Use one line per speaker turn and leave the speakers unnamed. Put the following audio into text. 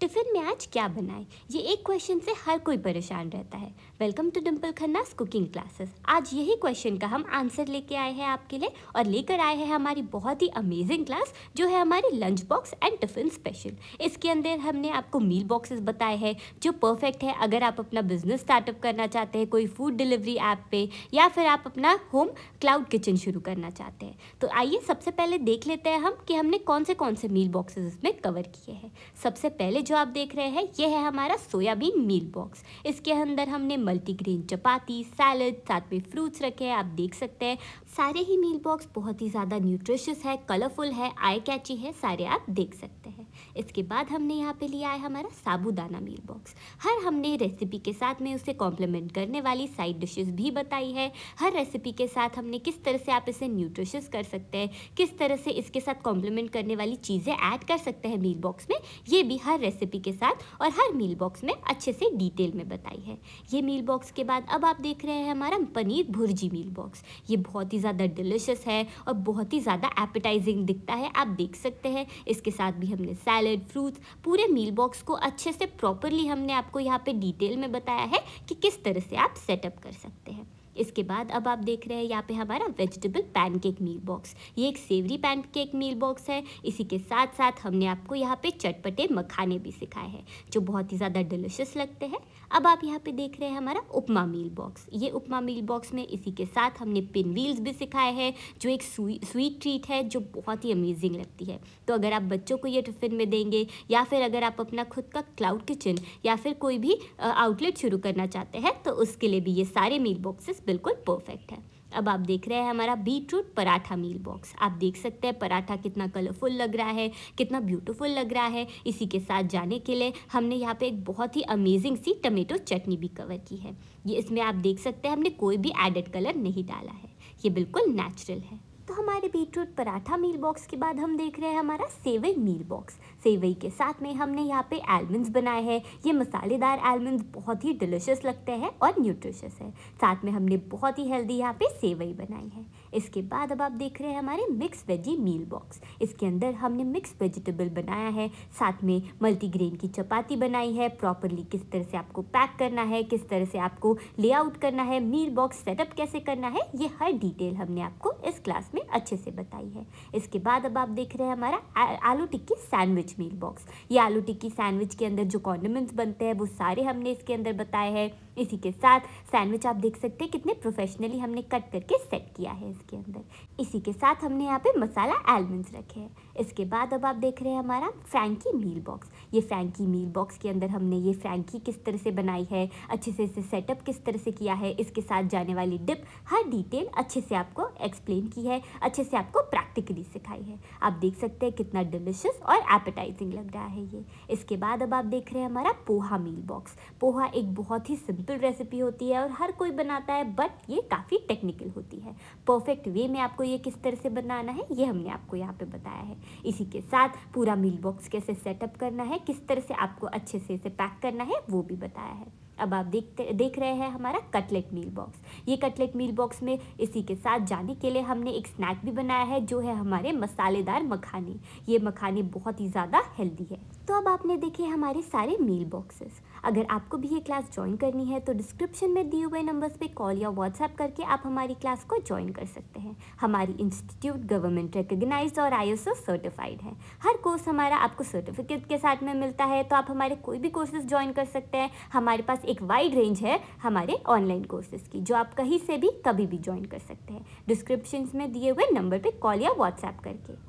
tiffin में आज क्या बनाएं ये एक क्वेश्चन से हर कोई परेशान रहता है welcome to Dimple Khanna's cooking classes आज यही क्वेश्चन का हम आंसर लेके आए हैं आपके लिए और लेकर आए हैं हमारी बहुत ही अमेजिंग क्लास जो है हमारी lunch box and tiffin special इसके अंदर हमने आपको मील बॉक्सेस बताए हैं जो परफेक्ट है अगर आप अपना बिजनेस स्टार्टअप करना चाहते हैं कोई फूड डिलीवरी ऐप पर या फिर आप अपना होम क्लाउड किचन शुरू करना चाहते हैं तो आइए सबसे पहले देख लेते हैं हम कि हमने कौन से कौन से मील बॉक्सेज इसमें कवर किए हैं सबसे पहले जो आप देख रहे हैं यह है हमारा सोयाबीन मील बॉक्स इसके अंदर हमने मल्टीग्रेन चपाती सैलड साथ में फ्रूट्स रखे हैं आप देख सकते हैं सारे ही मील बॉक्स बहुत ही ज़्यादा न्यूट्रिशियस है कलरफुल है आई कैची है सारे आप देख सकते हैं इसके बाद हमने यहाँ पे लिया है हमारा साबुदाना मील बॉक्स हर हमने रेसिपी के साथ में उसे कॉम्प्लीमेंट करने वाली साइड डिशेस भी बताई है हर रेसिपी के साथ हमने किस तरह से आप इसे न्यूट्रिशियस कर सकते हैं किस तरह से इसके साथ कॉम्प्लीमेंट करने वाली चीज़ें ऐड कर सकते हैं मील बॉक्स में ये भी हर रेसिपी रेसिपी के साथ और हर मील बॉक्स में अच्छे से डिटेल में बताई है ये मील बॉक्स के बाद अब आप देख रहे हैं हमारा पनीर भुर्जी मील बॉक्स ये बहुत ही ज़्यादा डिलिशियस है और बहुत ही ज़्यादा एपेटाइजिंग दिखता है आप देख सकते हैं इसके साथ भी हमने सैलड फ्रूट्स पूरे मील बॉक्स को अच्छे से प्रॉपरली हमने आपको यहाँ पर डिटेल में बताया है कि किस तरह से आप सेटअप कर सकते हैं इसके बाद अब आप देख रहे हैं यहाँ पे हमारा वेजिटेबल पैनकेक मील बॉक्स ये एक सेवरी पैनकेक मील बॉक्स है इसी के साथ साथ हमने आपको यहाँ पे चटपटे मखाने भी सिखाए हैं जो बहुत ही ज़्यादा डिलिशियस लगते हैं अब आप यहाँ पे देख रहे हैं हमारा उपमा मील बॉक्स ये उपमा मील बॉक्स में इसी के साथ हमने पिन व्हील्स भी सिखाए हैं जो एक स्वीट ट्रीट है जो बहुत ही अमेजिंग लगती है तो अगर आप बच्चों को ये टिफ़िन में देंगे या फिर अगर आप अपना खुद का क्लाउड किचन या फिर कोई भी आउटलेट शुरू करना चाहते हैं तो उसके लिए भी ये सारे मील बॉक्सेस बिल्कुल परफेक्ट है अब आप देख रहे हैं हमारा beetroot paratha meal box आप देख सकते हैं पराठा कितना कलरफुल लग रहा है कितना ब्यूटीफुल लग रहा है इसी के साथ जाने के लिए हमने यहाँ पे एक बहुत ही अमेजिंग सी टमेटो चटनी भी कवर की है ये इसमें आप देख सकते हैं हमने कोई भी एडेड कलर नहीं डाला है ये बिल्कुल नेचुरल है तो हमारे बीटरूट पराठा मील बॉक्स के बाद हम देख रहे हैं हमारा सेवई मील बॉक्स सेवई के साथ में हमने यहाँ पे आलमंड्स बनाए हैं ये मसालेदार एलमंड्स बहुत ही डिलिशियस लगते हैं और न्यूट्रिशियस है साथ में हमने बहुत ही हेल्दी यहाँ पे सेवई बनाई है इसके बाद अब आप देख रहे हैं हमारे मिक्स वेजी मील बॉक्स इसके अंदर हमने मिक्स वेजिटेबल बनाया है साथ में मल्टीग्रेन की चपाती बनाई है प्रॉपरली किस तरह से आपको पैक करना है किस तरह से आपको लेआउट करना है मील बॉक्स सेटअप कैसे करना है ये हर डिटेल हमने आपको इस क्लास में हमने अच्छे से बताई है इसके बाद अब आप देख रहे हैं हमारा आलू टिक्की सैंडविच मील बॉक्स ये आलू टिक्की सैंडविच के अंदर जो कॉन्डिमेंट्स बनते हैं वो सारे हमने इसके अंदर बताए हैं इसी के साथ सैंडविच आप देख सकते हैं कितने प्रोफेशनली हमने कट करके सेट किया है इसके अंदर इसी के साथ हमने यहाँ पे मसाला एलमंड्स रखे हैं इसके बाद अब आप देख रहे हैं हमारा फ्रैंकी मील बॉक्स ये फ्रैंकी मील बॉक्स के अंदर हमने ये फ्रैंकी किस तरह से बनाई है अच्छे से इसे सेटअप किस तरह से किया है इसके साथ जाने वाली डिप हर डिटेल अच्छे से आपको एक्सप्लेन की है अच्छे से आपको प्रैक्टिकली सिखाई है आप देख सकते हैं कितना डिलिशियस और एपेटाइजिंग लग रहा है ये इसके बाद अब आप देख रहे हैं हमारा पोहा मील बॉक्स पोहा एक बहुत ही सिंपल सिंपल रेसिपी होती है और हर कोई बनाता है बट ये काफ़ी टेक्निकल होती है परफेक्ट वे में आपको ये किस तरह से बनाना है ये हमने आपको यहाँ पे बताया है इसी के साथ पूरा मील बॉक्स कैसे सेटअप करना है किस तरह से आपको अच्छे से इसे पैक करना है वो भी बताया है अब आप देखते देख रहे हैं हमारा कटलेट मील बॉक्स ये कटलेट मील बॉक्स में इसी के साथ जाने के लिए हमने एक स्नैक भी बनाया है जो है हमारे मसालेदार मखानी ये मखानी बहुत ही ज़्यादा हेल्दी है तो अब आपने देखे हमारे सारे मील बॉक्सेस अगर आपको भी ये क्लास ज्वाइन करनी है तो डिस्क्रिप्शन में दिए हुए नंबर्स पे कॉल या व्हाट्सएप करके आप हमारी क्लास को ज्वाइन कर सकते हैं हमारी इंस्टीट्यूट गवर्नमेंट रिकग्नाइज और आई सर्टिफाइड है हर कोर्स हमारा आपको सर्टिफिकेट के साथ में मिलता है तो आप हमारे कोई भी कोर्सेज ज्वाइन कर सकते हैं हमारे पास एक वाइड रेंज है हमारे ऑनलाइन कोर्सेज की जो आप कहीं से भी कभी भी ज्वाइन कर सकते हैं डिस्क्रिप्शन में दिए हुए नंबर पर कॉल या व्हाट्सएप करके